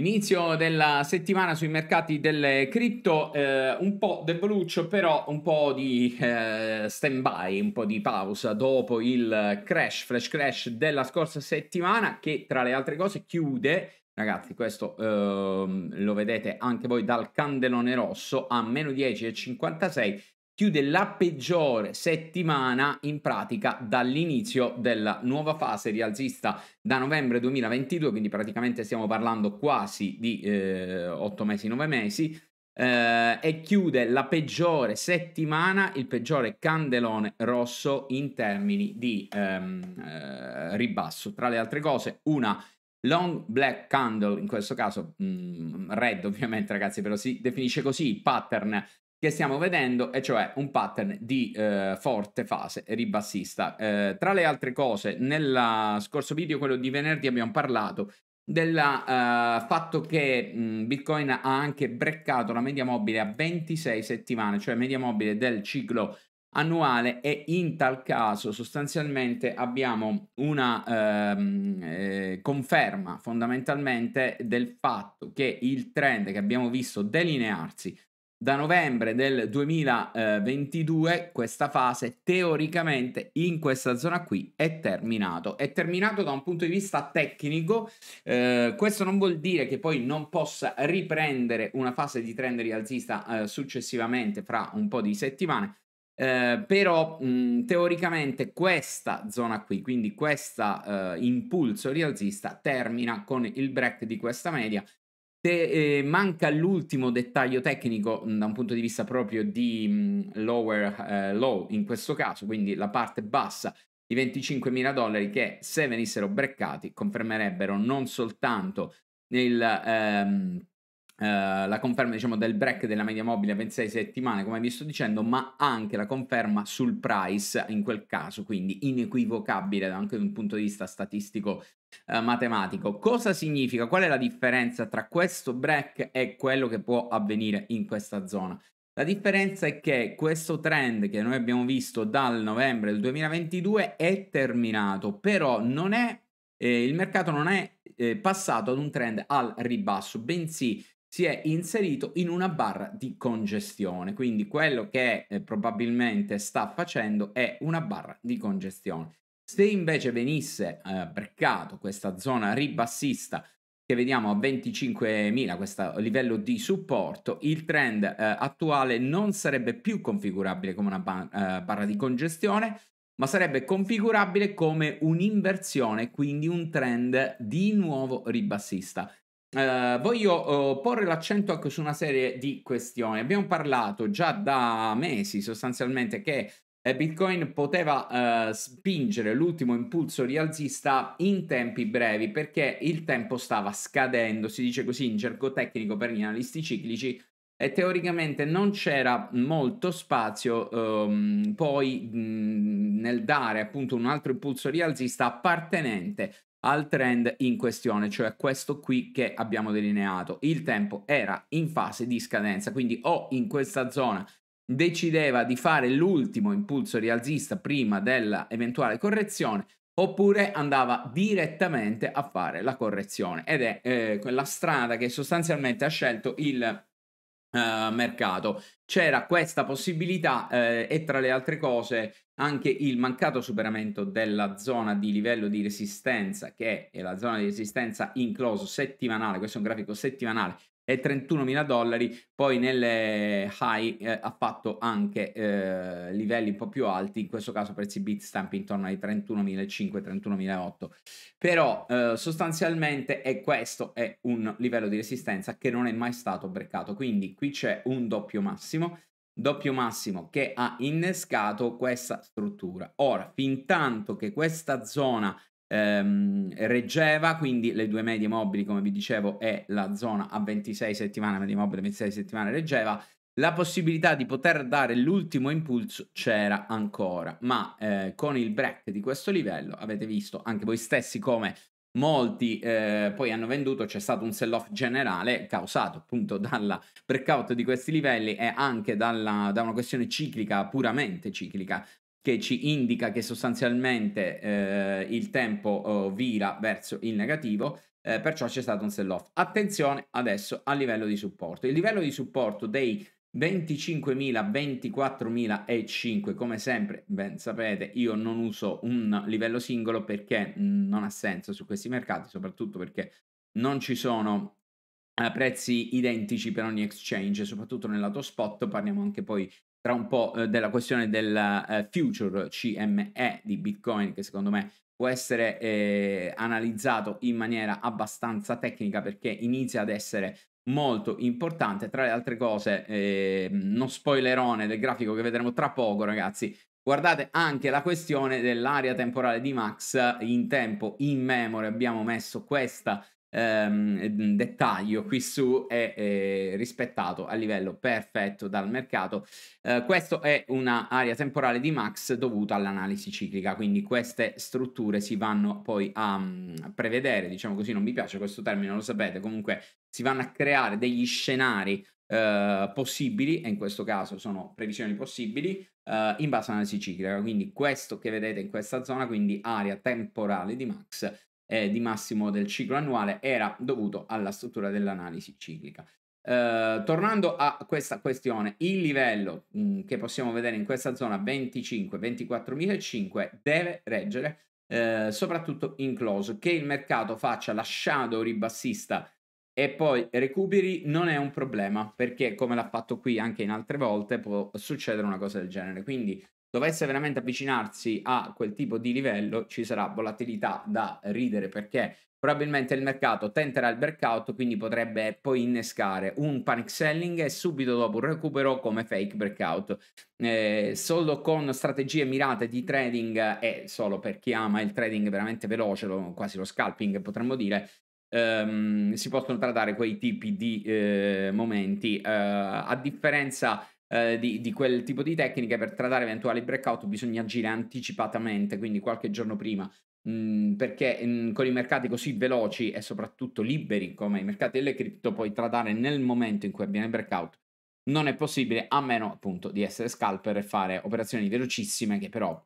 Inizio della settimana sui mercati delle cripto, eh, un po' deboluccio però un po' di eh, stand by, un po' di pausa dopo il crash, flash crash della scorsa settimana che tra le altre cose chiude, ragazzi questo eh, lo vedete anche voi dal candelone rosso a meno 10,56 chiude la peggiore settimana in pratica dall'inizio della nuova fase rialzista da novembre 2022, quindi praticamente stiamo parlando quasi di eh, 8 mesi, 9 mesi, eh, e chiude la peggiore settimana, il peggiore candelone rosso in termini di ehm, eh, ribasso. Tra le altre cose, una Long Black Candle, in questo caso mh, mm, red ovviamente ragazzi, però si definisce così il pattern che stiamo vedendo, e cioè un pattern di eh, forte fase ribassista. Eh, tra le altre cose, nel scorso video, quello di venerdì, abbiamo parlato del uh, eh, fatto che mh, Bitcoin ha anche breccato la media mobile a 26 settimane, cioè media mobile del ciclo annuale e in tal caso sostanzialmente abbiamo una ehm, eh, conferma fondamentalmente del fatto che il trend che abbiamo visto delinearsi da novembre del 2022 questa fase teoricamente in questa zona qui è terminato. È terminato da un punto di vista tecnico, eh, questo non vuol dire che poi non possa riprendere una fase di trend rialzista eh, successivamente fra un po' di settimane, eh, però mh, teoricamente questa zona qui, quindi questo eh, impulso rialzista termina con il break di questa media Te, eh, manca l'ultimo dettaglio tecnico da un punto di vista proprio di mh, lower eh, low in questo caso, quindi la parte bassa di mila dollari che se venissero breccati confermerebbero non soltanto il, ehm, eh, la conferma diciamo, del break della media mobile a 26 settimane, come vi sto dicendo, ma anche la conferma sul price in quel caso, quindi inequivocabile anche da un punto di vista statistico uh, matematico. Cosa significa? Qual è la differenza tra questo break e quello che può avvenire in questa zona? La differenza è che questo trend che noi abbiamo visto dal novembre del 2022 è terminato, però non è, eh, il mercato non è eh, passato ad un trend al ribasso, bensì si è inserito in una barra di congestione. Quindi quello che eh, probabilmente sta facendo è una barra di congestione. Se invece venisse eh, beccato questa zona ribassista che vediamo a 25.000, questo livello di supporto, il trend eh, attuale non sarebbe più configurabile come una ba- eh, barra di congestione, ma sarebbe configurabile come un'inversione, quindi un trend di nuovo ribassista eh, voglio eh, porre l'accento anche su una serie di questioni. Abbiamo parlato già da mesi sostanzialmente che eh, Bitcoin poteva eh, spingere l'ultimo impulso rialzista in tempi brevi perché il tempo stava scadendo, si dice così in gergo tecnico per gli analisti ciclici, e teoricamente non c'era molto spazio ehm, poi mh, mm, nel dare appunto un altro impulso rialzista appartenente al trend in questione, cioè questo qui che abbiamo delineato. Il tempo era in fase di scadenza, quindi o in questa zona decideva di fare l'ultimo impulso rialzista prima dell'eventuale correzione oppure andava direttamente a fare la correzione ed è eh, quella strada che sostanzialmente ha scelto il Uh, mercato. C'era questa possibilità eh, e tra le altre cose anche il mancato superamento della zona di livello di resistenza che è la zona di resistenza in close settimanale, questo è un grafico settimanale e 31 mila dollari, poi nelle high eh, ha fatto anche eh, livelli un po' più alti, in questo caso prezzi Bitstamp intorno ai 31.500-31.008, però eh, sostanzialmente è questo è un livello di resistenza che non è mai stato breccato, quindi qui c'è un doppio massimo, doppio massimo che ha innescato questa struttura. Ora, fin tanto che questa zona ehm, reggeva, quindi le due medie mobili, come vi dicevo, è la zona a 26 settimane, media mobile 26 settimane reggeva, la possibilità di poter dare l'ultimo impulso c'era ancora, ma eh, con il break di questo livello avete visto anche voi stessi come molti eh, poi hanno venduto, c'è stato un sell-off generale causato appunto dalla breakout di questi livelli e anche dalla, da una questione ciclica, puramente ciclica, che ci indica che sostanzialmente eh, il tempo eh, vira verso il negativo, eh, perciò c'è stato un sell off. Attenzione adesso al livello di supporto. Il livello di supporto dei 25.000, 24.000 come sempre, ben sapete, io non uso un livello singolo perché non ha senso su questi mercati, soprattutto perché non ci sono eh, prezzi identici per ogni exchange, soprattutto nel lato spot, parliamo anche poi tra un po' eh, della questione del eh, future CME di Bitcoin che secondo me può essere eh, analizzato in maniera abbastanza tecnica perché inizia ad essere molto importante tra le altre cose eh, non spoilerone del grafico che vedremo tra poco ragazzi guardate anche la questione dell'area temporale di Max in tempo in memoria abbiamo messo questa ehm, dettaglio qui su è, è, rispettato a livello perfetto dal mercato. Eh, questa è un'area temporale di max dovuta all'analisi ciclica, quindi queste strutture si vanno poi a um, prevedere, diciamo così, non mi piace questo termine, lo sapete, comunque si vanno a creare degli scenari Uh, possibili, e in questo caso sono previsioni possibili, uh, in base all'analisi ciclica. Quindi questo che vedete in questa zona, quindi area temporale di max, eh, di massimo del ciclo annuale era dovuto alla struttura dell'analisi ciclica. Eh, tornando a questa questione, il livello mh, mm, che possiamo vedere in questa zona 25-24.005 deve reggere eh, soprattutto in close, che il mercato faccia la shadow ribassista e poi recuperi non è un problema perché come l'ha fatto qui anche in altre volte può succedere una cosa del genere quindi dovesse veramente avvicinarsi a quel tipo di livello, ci sarà volatilità da ridere perché probabilmente il mercato tenterà il breakout, quindi potrebbe poi innescare un panic selling e subito dopo un recupero come fake breakout. Eh, solo con strategie mirate di trading e solo per chi ama il trading veramente veloce, lo, quasi lo scalping potremmo dire, ehm, si possono trattare quei tipi di eh, momenti. Eh, a differenza eh, di, di, quel tipo di tecniche per tradare eventuali breakout bisogna agire anticipatamente, quindi qualche giorno prima, mh, mm, perché mh, mm, con i mercati così veloci e soprattutto liberi come i mercati delle cripto puoi tradare nel momento in cui avviene il breakout non è possibile a meno appunto di essere scalper e fare operazioni velocissime che però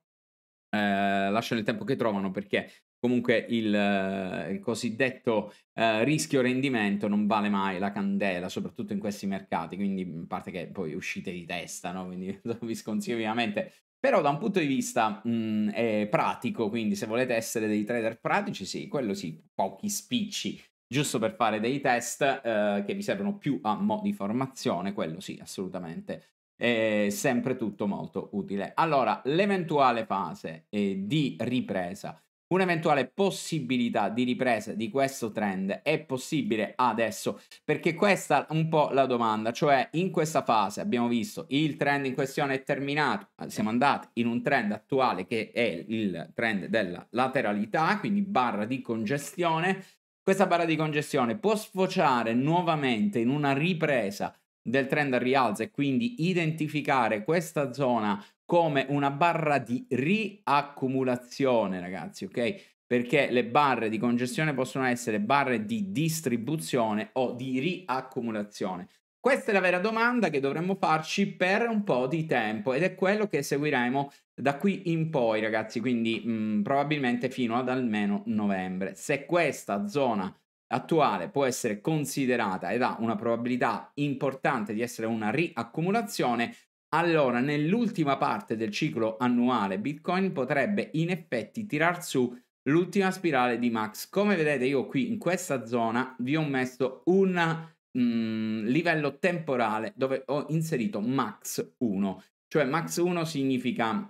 eh, lasciano il tempo che trovano perché comunque il, eh, il cosiddetto eh, rischio-rendimento non vale mai la candela, soprattutto in questi mercati, quindi in parte che poi uscite di testa, no? quindi vi sconsiglio ovviamente. Però da un punto di vista mh, pratico, quindi se volete essere dei trader pratici, sì, quello sì, pochi spicci, giusto per fare dei test eh, che vi servono più a mo' di formazione, quello sì, assolutamente è sempre tutto molto utile. Allora, l'eventuale fase eh, di ripresa Un'eventuale possibilità di ripresa di questo trend è possibile adesso? Perché questa è un po' la domanda, cioè in questa fase abbiamo visto il trend in questione è terminato, eh, siamo andati in un trend attuale che è il trend della lateralità, quindi barra di congestione. Questa barra di congestione può sfociare nuovamente in una ripresa del trend al rialzo e quindi identificare questa zona come una barra di riaccumulazione, ragazzi, ok? Perché le barre di congestione possono essere barre di distribuzione o di riaccumulazione. Questa è la vera domanda che dovremmo farci per un po' di tempo ed è quello che seguiremo da qui in poi, ragazzi, quindi mh, probabilmente fino ad almeno novembre. Se questa zona attuale può essere considerata ed ha una probabilità importante di essere una riaccumulazione, allora nell'ultima parte del ciclo annuale Bitcoin potrebbe in effetti tirar su l'ultima spirale di Max. Come vedete io qui in questa zona vi ho messo un mm, livello temporale dove ho inserito Max 1, cioè Max 1 significa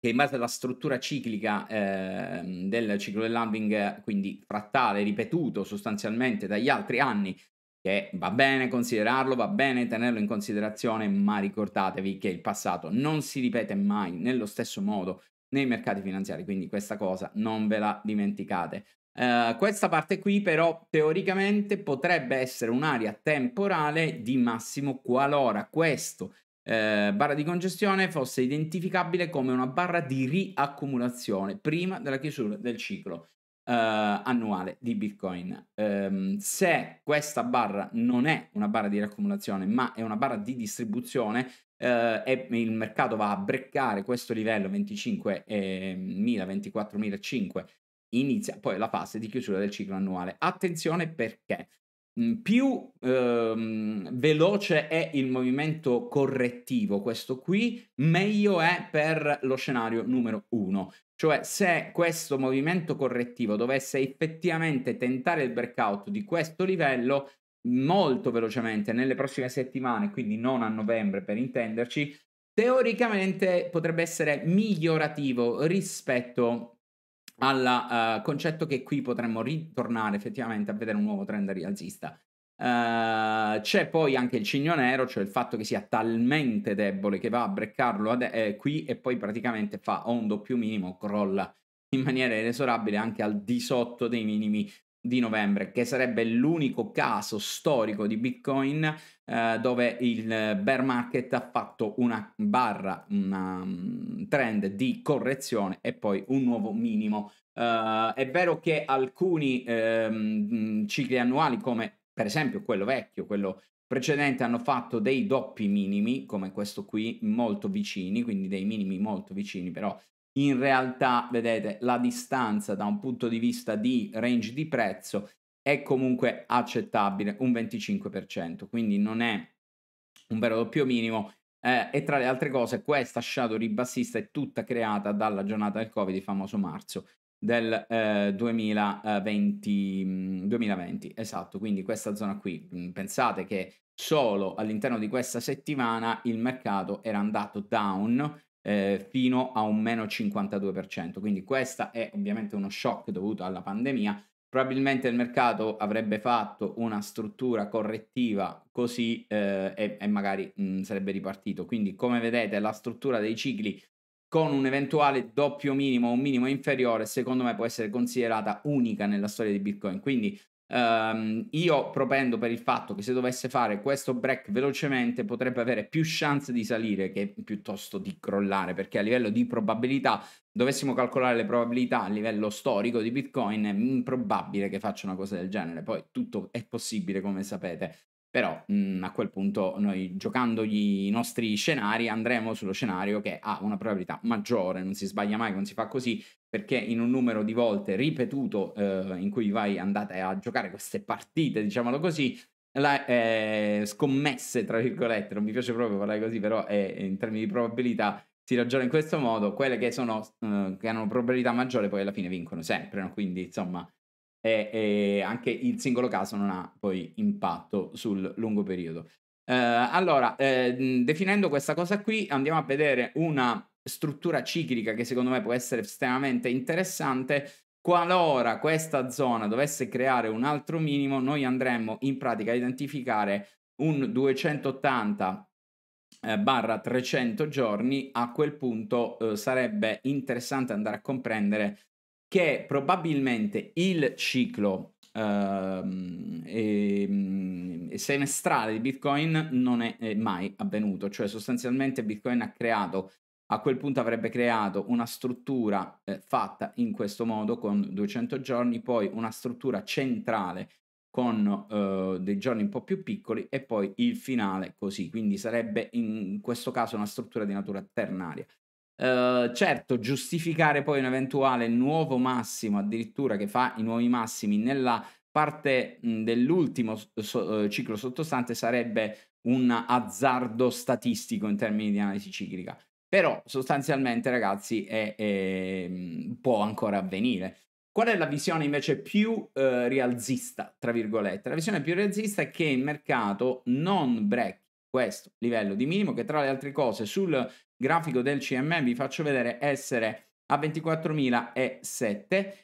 che in base alla struttura ciclica eh, del ciclo del landing, quindi frattale, ripetuto sostanzialmente dagli altri anni, che va bene considerarlo, va bene tenerlo in considerazione, ma ricordatevi che il passato non si ripete mai nello stesso modo nei mercati finanziari, quindi questa cosa non ve la dimenticate. Uh, questa parte qui però teoricamente potrebbe essere un'area temporale di massimo qualora questo eh, barra di congestione fosse identificabile come una barra di riaccumulazione prima della chiusura del ciclo eh, annuale di Bitcoin. Eh, se questa barra non è una barra di riaccumulazione ma è una barra di distribuzione, Uh, e il mercato va a breccare questo livello 25.000, eh, 24.005, inizia poi la fase di chiusura del ciclo annuale. Attenzione perché Mm, più ehm, veloce è il movimento correttivo, questo qui, meglio è per lo scenario numero 1. Cioè se questo movimento correttivo dovesse effettivamente tentare il breakout di questo livello, molto velocemente nelle prossime settimane, quindi non a novembre per intenderci, teoricamente potrebbe essere migliorativo rispetto al uh, concetto che qui potremmo ritornare effettivamente a vedere un nuovo trend rialzista. Uh, c'è poi anche il cigno nero, cioè il fatto che sia talmente debole che va a breccarlo ad- eh, qui e poi praticamente fa un doppio minimo, crolla in maniera inesorabile anche al di sotto dei minimi di novembre, che sarebbe l'unico caso storico di Bitcoin eh, dove il eh, bear market ha fatto una barra, un mm, trend di correzione e poi un nuovo minimo. Eh, è vero che alcuni ehm, mm, cicli annuali, come per esempio quello vecchio, quello precedente, hanno fatto dei doppi minimi, come questo qui, molto vicini, quindi dei minimi molto vicini, però in realtà, vedete, la distanza da un punto di vista di range di prezzo è comunque accettabile, un 25%, quindi non è un vero doppio minimo. Eh, e tra le altre cose, questa shadow ribassista è tutta creata dalla giornata del Covid, il famoso marzo del eh, 2020, 2020, mm, esatto, quindi questa zona qui, mm, pensate che solo all'interno di questa settimana il mercato era andato down eh, fino a un meno 52%. Quindi questo è ovviamente uno shock dovuto alla pandemia. Probabilmente il mercato avrebbe fatto una struttura correttiva così eh, e, e, magari mh, mm, sarebbe ripartito. Quindi come vedete la struttura dei cicli con un eventuale doppio minimo o un minimo inferiore secondo me può essere considerata unica nella storia di Bitcoin. Quindi Um, io propendo per il fatto che se dovesse fare questo break velocemente potrebbe avere più chance di salire che piuttosto di crollare perché a livello di probabilità dovessimo calcolare le probabilità a livello storico di bitcoin è improbabile che faccia una cosa del genere poi tutto è possibile come sapete però mh, mm, a quel punto noi giocando i nostri scenari andremo sullo scenario che ha una probabilità maggiore, non si sbaglia mai, non si fa così, perché in un numero di volte ripetuto eh, in cui vai andate a giocare queste partite, diciamolo così, la, eh, scommesse, tra virgolette, non mi piace proprio parlare così, però è, eh, in termini di probabilità si ragiona in questo modo, quelle che, sono, eh, che hanno probabilità maggiore poi alla fine vincono sempre, no? quindi insomma e, e anche il singolo caso non ha poi impatto sul lungo periodo. Eh, allora, eh, definendo questa cosa qui, andiamo a vedere una struttura ciclica che secondo me può essere estremamente interessante. Qualora questa zona dovesse creare un altro minimo, noi andremmo in pratica a identificare un 280 eh, barra 300 giorni, a quel punto eh, sarebbe interessante andare a comprendere che probabilmente il ciclo Uh, semestrale di Bitcoin non è, mai avvenuto, cioè sostanzialmente Bitcoin ha creato, a quel punto avrebbe creato una struttura eh, fatta in questo modo con 200 giorni, poi una struttura centrale con uh, dei giorni un po' più piccoli e poi il finale così, quindi sarebbe in questo caso una struttura di natura ternaria. Eh, certo, giustificare poi un eventuale nuovo massimo, addirittura che fa i nuovi massimi nella parte mh, dell'ultimo so- eh, ciclo sottostante sarebbe un azzardo statistico in termini di analisi ciclica. Però sostanzialmente, ragazzi, è, è, può ancora avvenire. Qual è la visione invece più uh, rialzista, tra virgolette? La visione più rialzista è che il mercato non break questo livello di minimo che tra le altre cose sul grafico del CMM vi faccio vedere essere a 24.007 e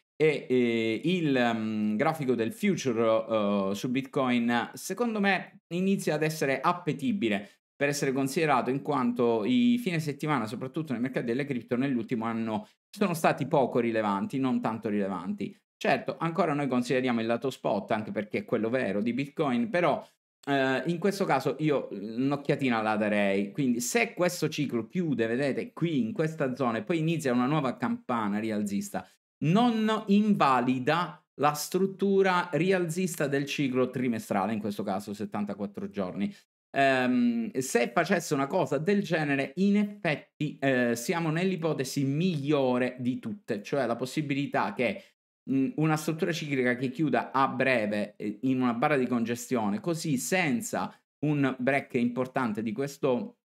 eh, il um, grafico del future uh, su Bitcoin secondo me inizia ad essere appetibile per essere considerato in quanto i fine settimana, soprattutto nel mercato delle cripto, nell'ultimo anno sono stati poco rilevanti, non tanto rilevanti. Certo, ancora noi consideriamo il lato spot, anche perché è quello vero di Bitcoin, però eh, in questo caso io un'occhiatina la darei, quindi se questo ciclo chiude, vedete, qui in questa zona e poi inizia una nuova campana rialzista, non invalida la struttura rialzista del ciclo trimestrale, in questo caso 74 giorni. Um, se facesse una cosa del genere, in effetti eh, siamo nell'ipotesi migliore di tutte, cioè la possibilità che una struttura ciclica che chiuda a breve eh, in una barra di congestione, così senza un break importante di questo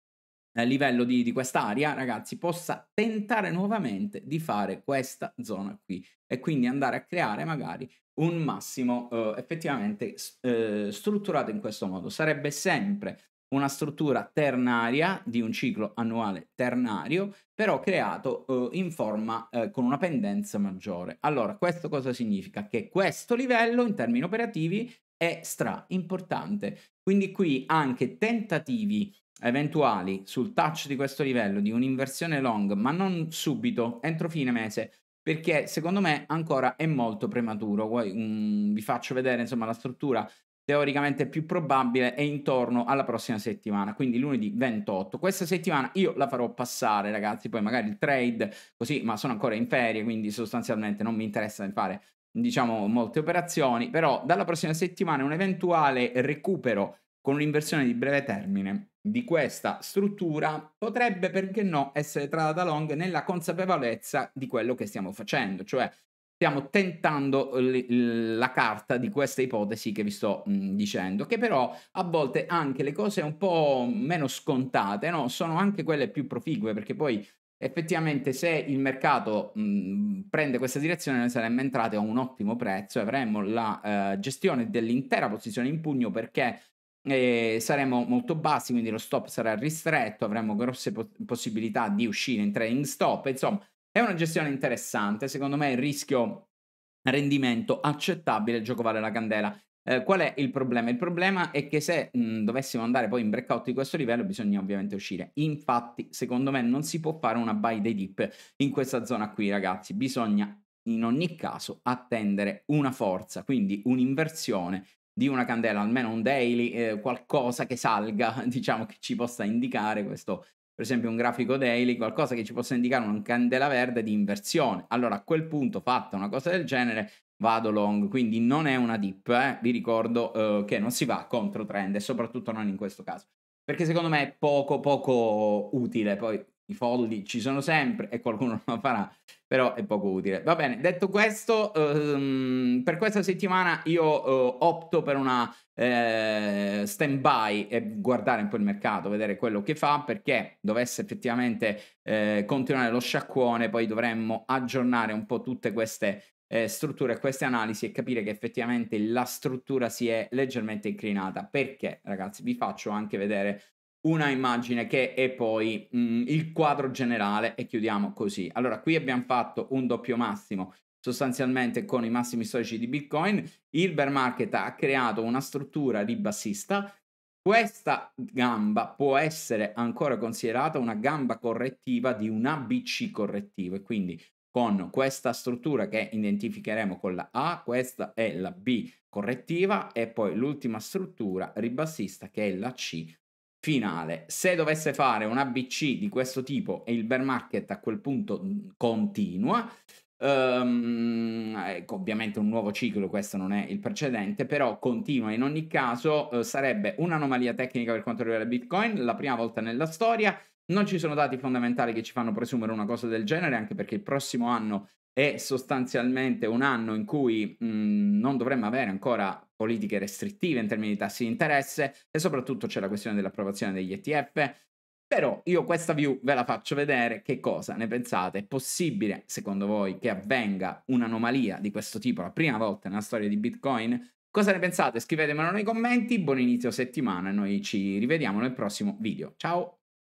eh, livello di, di quest'area, ragazzi, possa tentare nuovamente di fare questa zona qui e quindi andare a creare magari un massimo eh, effettivamente eh, strutturato in questo modo. Sarebbe sempre una struttura ternaria di un ciclo annuale ternario, però creato eh, in forma eh, con una pendenza maggiore. Allora, questo cosa significa? Che questo livello in termini operativi è stra importante. Quindi qui anche tentativi eventuali sul touch di questo livello di un'inversione long, ma non subito, entro fine mese, perché secondo me ancora è molto prematuro. Mm, vi faccio vedere insomma la struttura teoricamente più probabile è intorno alla prossima settimana, quindi lunedì 28. Questa settimana io la farò passare, ragazzi, poi magari il trade così, ma sono ancora in ferie, quindi sostanzialmente non mi interessa fare diciamo molte operazioni, però dalla prossima settimana un eventuale recupero con un'inversione di breve termine di questa struttura potrebbe perché no essere tratta da long nella consapevolezza di quello che stiamo facendo, cioè stiamo tentando eh, la carta di questa ipotesi che vi sto mh, mm, dicendo, che però a volte anche le cose un po' meno scontate no? sono anche quelle più proficue, perché poi effettivamente se il mercato mh, mm, prende questa direzione noi saremmo entrati a un ottimo prezzo e avremmo la eh, gestione dell'intera posizione in pugno perché eh, saremmo molto bassi, quindi lo stop sarà ristretto, avremo grosse po- possibilità di uscire in trading stop, insomma è una gestione interessante, secondo me il rischio rendimento accettabile, il gioco vale la candela. Eh, qual è il problema? Il problema è che se mh, mhmm, dovessimo andare poi in breakout di questo livello bisogna ovviamente uscire. Infatti, secondo me non si può fare una buy dei dip in questa zona qui, ragazzi. Bisogna in ogni caso attendere una forza, quindi un'inversione di una candela, almeno un daily, eh, qualcosa che salga, diciamo che ci possa indicare questo per esempio un grafico daily, qualcosa che ci possa indicare una candela verde di inversione. Allora a quel punto, fatta una cosa del genere, vado long, quindi non è una dip, eh? vi ricordo eh, che non si va contro trend e soprattutto non in questo caso, perché secondo me è poco poco utile, poi i folli ci sono sempre e qualcuno lo farà, però è poco utile. Va bene, detto questo, ehm, per questa settimana io eh, opto per una eh, stand-by e guardare un po' il mercato, vedere quello che fa, perché dovesse effettivamente eh, continuare lo sciacquone, poi dovremmo aggiornare un po' tutte queste eh, strutture e queste analisi e capire che effettivamente la struttura si è leggermente inclinata. Perché, ragazzi, vi faccio anche vedere una immagine che è poi mh, mm, il quadro generale e chiudiamo così. Allora, qui abbiamo fatto un doppio massimo sostanzialmente con i massimi storici di Bitcoin. Il bear market ha creato una struttura ribassista. Questa gamba può essere ancora considerata una gamba correttiva di un ABC correttivo e quindi con questa struttura che identificheremo con la A, questa è la B correttiva e poi l'ultima struttura ribassista che è la C finale. Se dovesse fare un ABC di questo tipo e il bear market a quel punto continua, Um, ecco, ovviamente un nuovo ciclo, questo non è il precedente, però continua in ogni caso, eh, sarebbe un'anomalia tecnica per quanto riguarda Bitcoin, la prima volta nella storia, non ci sono dati fondamentali che ci fanno presumere una cosa del genere, anche perché il prossimo anno è sostanzialmente un anno in cui mh, non dovremmo avere ancora politiche restrittive in termini di tassi di interesse e soprattutto c'è la questione dell'approvazione degli ETF. Però io questa view ve la faccio vedere, che cosa ne pensate? È possibile, secondo voi, che avvenga un'anomalia di questo tipo, la prima volta nella storia di Bitcoin? Cosa ne pensate? Scrivetemelo nei commenti, buon inizio settimana e noi ci rivediamo nel prossimo video. Ciao!